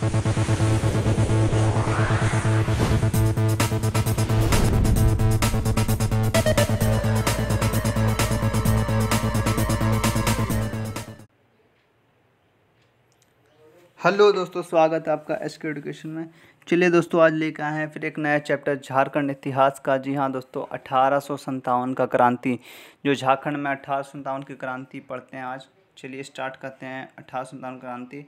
hello दोस्तों स्वागत है आपका एस के एडुकेशन में चलिए दोस्तों आज लेकर आए हैं फिर एक नया चैप्टर झारखंड इतिहास का जी हाँ दोस्तों अठारह का क्रांति जो झारखंड में अठारह की क्रांति पढ़ते हैं आज चलिए स्टार्ट करते हैं अठारह क्रांति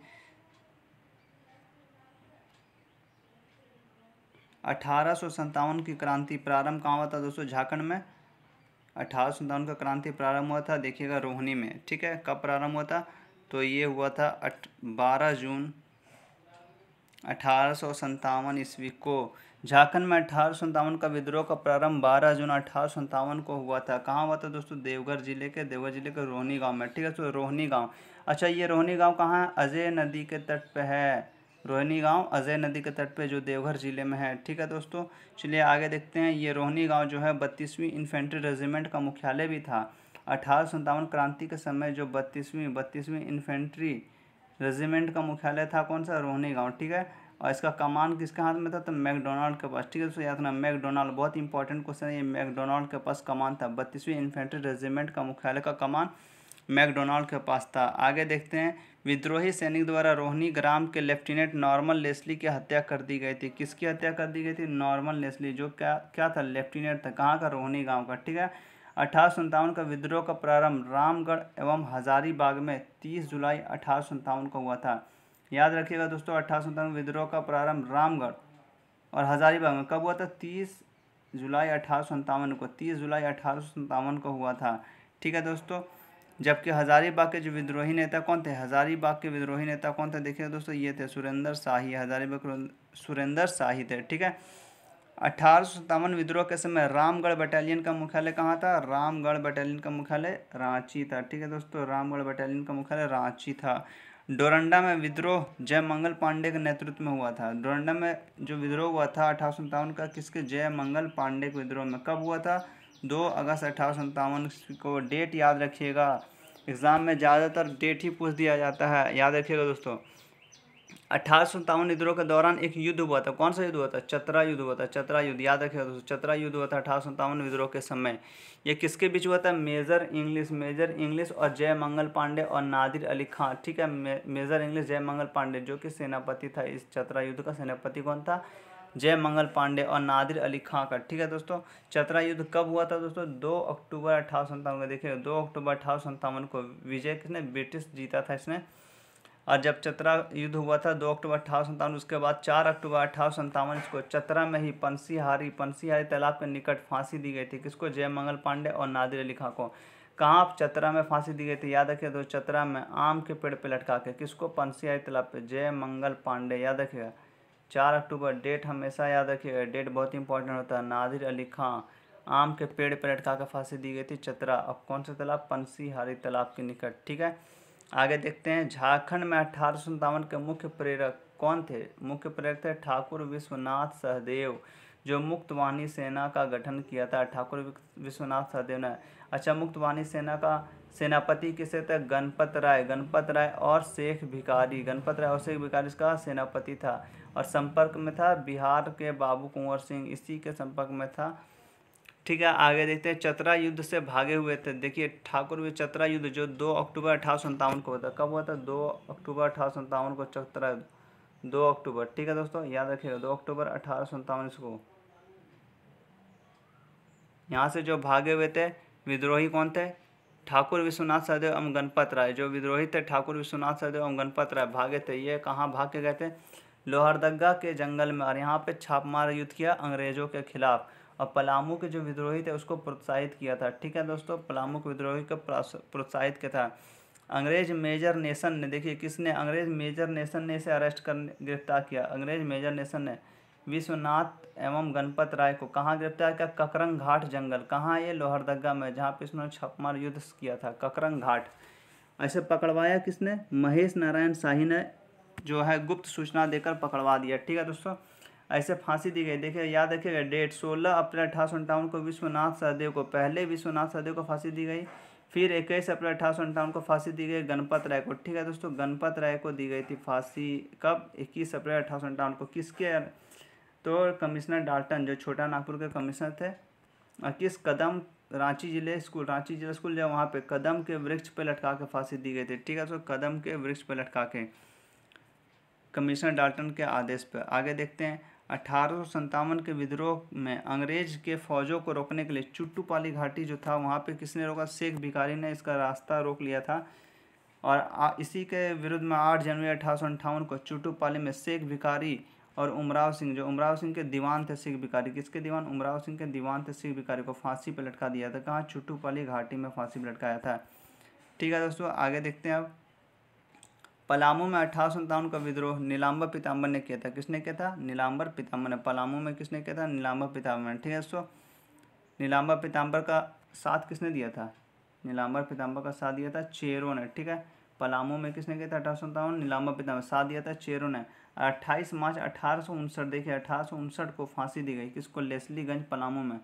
अठारह की क्रांति प्रारंभ कहाँ हुआ था दोस्तों झारखंड में अठारह का क्रांति प्रारंभ हुआ था देखिएगा रोहनी में ठीक है कब प्रारंभ हुआ था तो ये हुआ था अठ बारह जून अठारह ईस्वी को झारखंड में अठारह का विद्रोह का प्रारंभ 12 जून अठारह को हुआ था कहाँ हुआ था दोस्तों देवघर जिले के देवघर जिले के रोहनी गांव में ठीक है तो रोहनी गांव अच्छा ये रोहनी गांव कहाँ है अजय नदी के तट पर है रोहिणी गांव अजय नदी के तट पे जो देवघर ज़िले में है ठीक है दोस्तों चलिए आगे देखते हैं ये रोहिणी गांव जो है बत्तीसवीं इन्फेंट्री रेजिमेंट का मुख्यालय भी था अठारह क्रांति के समय जो बत्तीसवीं बत्तीसवीं इन्फेंट्री रेजिमेंट का मुख्यालय था कौन सा रोहिणी गाँव ठीक है और इसका कमान किसके हाथ में था तो मैकडोनाल्ड के पास ठीक है दोस्तों याद रखना मैकडोनाल्ड बहुत इंपॉर्टेंट क्वेश्चन है ये मैकडोनाल्ड के पास कमान था बत्तीसवीं इन्फेंट्री रेजिमेंट का मुख्यालय का कमान मैकडोनाल्ड के पास था आगे देखते हैं विद्रोही सैनिक द्वारा रोहनी ग्राम के लेफ्टिनेंट नॉर्मल लेस्ली की हत्या कर दी गई थी किसकी हत्या कर दी गई थी नॉर्मल लेस्ली जो क्या क्या था लेफ्टिनेंट था कहाँ का रोहनी गाँव का ठीक है अठारह का विद्रोह का प्रारंभ रामगढ़ एवं हजारीबाग में 30 जुलाई अठारह को हुआ था याद रखिएगा दोस्तों अठारह विद्रोह का प्रारंभ रामगढ़ और हजारीबाग में कब हुआ था तीस जुलाई अठारह को तीस जुलाई अठारह को हुआ था ठीक है दोस्तों जबकि हज़ारीबाग के जो विद्रोही नेता कौन थे हज़ारीबाग के विद्रोही नेता कौन थे देखिए दोस्तों ये थे सुरेंद्र शाही हज़ारीबाग सुरेंद्र शाही थे ठीक है अठारह विद्रोह के समय रामगढ़ बटालियन का मुख्यालय कहाँ था रामगढ़ बटालियन का मुख्यालय रांची था ठीक है दोस्तों रामगढ़ बटालियन का मुख्यालय रांची था डोरंडा में विद्रोह जय मंगल पांडे के नेतृत्व में हुआ था डोरंडा में जो विद्रोह हुआ था अठारह का किसके जय मंगल पांडे के विद्रोह में कब हुआ था दो अगस्त अठारह को डेट याद रखिएगा एग्ज़ाम में ज़्यादातर डेट ही पूछ दिया जाता है याद रखिएगा दोस्तों अठारह सौ सत्तावन विद्रोह के दौरान एक युद्ध हुआ था कौन सा युद्ध हुआ था चतरा युद्ध हुआ था चतरा युद्ध याद रखिएगा दोस्तों चतरा युद्ध हुआ था अठारह सौ सत्तावन विद्रोह के समय ये किसके बीच हुआ था मेजर इंग्लिश मेजर इंग्लिश और जय मंगल पांडे और नादिर अली खान ठीक है मेजर इंग्लिश जय मंगल पांडे जो कि सेनापति था इस चतरा युद्ध का सेनापति कौन था जय मंगल पांडे और नादिर अली खां का ठीक है दोस्तों चतरा युद्ध कब हुआ था दोस्तों दो अक्टूबर अठारह सन्तावन का देखिए दो अक्टूबर अठारह सत्तावन को विजय किसने ब्रिटिश जीता था इसने और जब चतरा युद्ध हुआ था दो अक्टूबर अठारह सन्तावन उसके बाद चार अक्टूबर अठारह सत्तावन इसको चतरा में ही पंसीहारी पंसीहारी तालाब के निकट फांसी दी गई थी किसको जय मंगल पांडे और नादिर अली खां को कहाँ चतरा में फांसी दी गई थी याद रखिए दोस्तों चतरा में आम के पेड़ पे लटका के किसको पंसीहारी तालाब पे जय मंगल पांडे याद रखिएगा चार अक्टूबर डेट हमेशा याद रखिएगा डेट बहुत इंपॉर्टेंट होता है नादिर अली खां आम के पेड़ पर लटका कर फांसी दी गई थी चतरा अब कौन सा तालाब पंसीहारी तालाब के निकट ठीक है आगे देखते हैं झारखंड में अठारह के मुख्य प्रेरक कौन थे मुख्य प्रेरक थे ठाकुर विश्वनाथ सहदेव जो मुक्तवाणी सेना का गठन किया था ठाकुर विश्वनाथ सहदेव ने अच्छा मुक्तवाणी सेना का सेनापति किसे थे गणपत राय गणपत राय और शेख भिकारी गणपत राय और शेख भिकारी इसका सेनापति था और संपर्क में था बिहार के बाबू कुंवर सिंह इसी के संपर्क में था ठीक है आगे देखते हैं चतरा युद्ध से भागे हुए थे देखिए ठाकुर भी चतरा युद्ध जो दो अक्टूबर अठारह सौ को हुआ था कब हुआ था दो अक्टूबर अठारह सौ को चतरा युद्ध दो अक्टूबर ठीक है दोस्तों याद रखिएगा दो अक्टूबर अठारह सौ को यहाँ से जो भागे हुए थे विद्रोही कौन थे ठाकुर विश्वनाथ सहदेव एवं गणपत राय जो विद्रोही थे ठाकुर विश्वनाथ सहदेव एवं गणपत राय भागे थे ये कहाँ भाग के गए थे लोहरदगा के जंगल में और यहाँ पे छापमार युद्ध किया अंग्रेज़ों के खिलाफ और पलामू के जो विद्रोही थे उसको प्रोत्साहित किया था ठीक है दोस्तों पलामू के विद्रोही को प्रोत्साहित किया था अंग्रेज मेजर नेशन ने देखिए किसने अंग्रेज मेजर नेशन ने इसे अरेस्ट कर गिरफ्तार किया अंग्रेज मेजर नेशन ने विश्वनाथ एवं गणपत राय को कहाँ गिरफ्तार किया ककरंग घाट जंगल कहाँ ये लोहरदगा में जहाँ पे इसने छपमार युद्ध किया था ककरंग घाट ऐसे पकड़वाया किसने महेश नारायण शाही ने जो है गुप्त सूचना देकर पकड़वा दिया ठीक है दोस्तों ऐसे फांसी दी गई देखिए याद रखिएगा डेट सोलह अप्रैल अठारह को विश्वनाथ सहदेव को पहले विश्वनाथ सहदेव को फांसी दी गई फिर इक्कीस अप्रैल अठारह को फांसी दी गई गणपत राय को ठीक है दोस्तों गणपत राय को दी गई थी फांसी कब इक्कीस अप्रैल अठारह को किसके तो कमिश्नर डाल्टन जो छोटा नागपुर के कमिश्नर थे किस कदम रांची जिले स्कूल रांची जिला स्कूल जो वहाँ पे कदम के वृक्ष पर लटका के फांसी दी गई थी ठीक है दोस्तों कदम के वृक्ष पर लटका के कमिश्नर डाल्टन के आदेश पर आगे देखते हैं अठारह के विद्रोह में अंग्रेज के फौजों को रोकने के लिए चुट्टूपाली घाटी जो था वहाँ पे किसने रोका शेख भिखारी ने इसका रास्ता रोक लिया था और आ, इसी के विरुद्ध में आठ जनवरी अठारह को चुट्टूपाली में शेख भिखारी और उमराव सिंह जो उमराव सिंह के दीवान थे सिख भिकारी किसके दीवान उमराव सिंह के दीवान थे सिख भिकारी को फांसी पर लटका दिया था कहाँ चुट्टूपाली घाटी में फांसी पर लटकाया था ठीक है दोस्तों आगे देखते हैं अब पलामू में अठारह सौ का विद्रोह नीलाम्बर पीताम्बर ने किया था किसने किया था नीलाम्बर पीताम्बर ने पलामू में किसने किया था नीलाम्बर पीताम्बर ने ठीक है सो नीलाम्बर पीताम्बर का साथ किसने दिया था नीलाम्बर पीताम्बर का साथ दिया था चेरो ने ठीक है पलामू में किसने किया था अठारह सौ सत्तावन नीलाम्बर पीताम्बर साथ दिया था चेरो ने अट्ठाईस मार्च अठारह सौ उनसठ देखिए अठारह सौ उनसठ को फांसी दी गई किसको लेसलीगंज पलामू में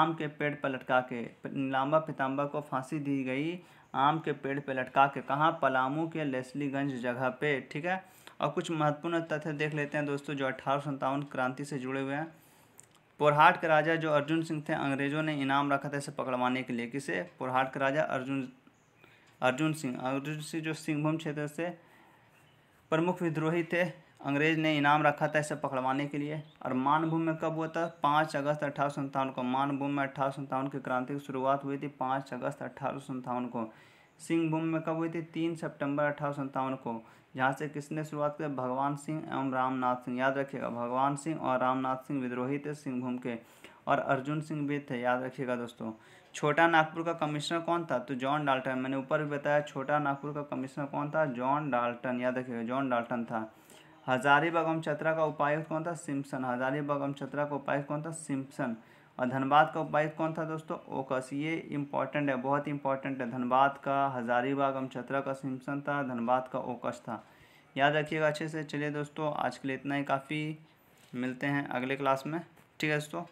आम के पेड़ पर लटका के नीलाम्बा पीताम्बा को फांसी दी गई आम के पेड़ पे लटका के कहाँ पलामू के लेस्लीगंज जगह पे ठीक है और कुछ महत्वपूर्ण तथ्य देख लेते हैं दोस्तों जो अठारह क्रांति से जुड़े हुए हैं पोरहाट के राजा जो अर्जुन सिंह थे अंग्रेजों ने इनाम रखा था इसे पकड़वाने के लिए किसे पोरहाट के राजा अर्जुन अर्जुन सिंह अर्जुन सिंह जो सिंहभूम क्षेत्र से प्रमुख विद्रोही थे अंग्रेज ने इनाम रखा था इसे पकड़वाने के लिए और मानभूम में कब हुआ था पाँच अगस्त अठारह को मानभूम में अठारह की क्रांति की शुरुआत हुई थी पाँच अगस्त अठारह को सिंहभूम में कब हुई थी तीन सितंबर अठारह को जहाँ से किसने शुरुआत की भगवान सिंह एवं रामनाथ सिंह याद रखिएगा भगवान सिंह और रामनाथ सिंह विद्रोही थे सिंहभूम के और अर्जुन सिंह भी थे याद रखिएगा दोस्तों छोटा नागपुर का कमिश्नर कौन था तो जॉन डाल्टन मैंने ऊपर भी बताया छोटा नागपुर का कमिश्नर कौन था जॉन डाल्टन याद रखिएगा जॉन डाल्टन था हजारी बगम चतरा का उपायुक्त कौन था सिम्पसन हजारी बगम चतरा का उपायुक्त कौन था सिम्पसन और धनबाद का उपायुक्त कौन था दोस्तों ओकस ये इंपॉर्टेंट है बहुत इंपॉर्टेंट है धनबाद का हजारीबाग चतरा का सिम्पसन था धनबाद का ओकस था याद रखिएगा अच्छे से चलिए दोस्तों आज के लिए इतना ही काफ़ी मिलते हैं अगले क्लास में ठीक है दोस्तों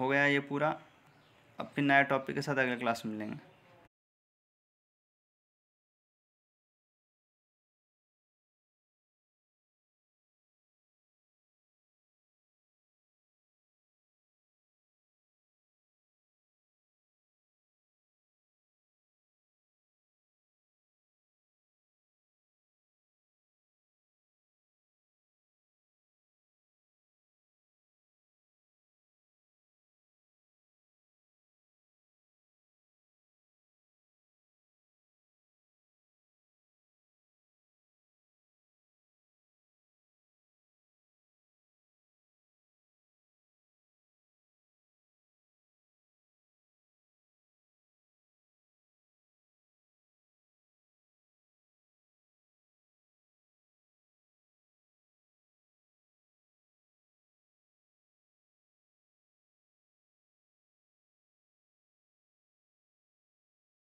हो गया ये पूरा अब फिर नया टॉपिक के साथ अगले क्लास में मिलेंगे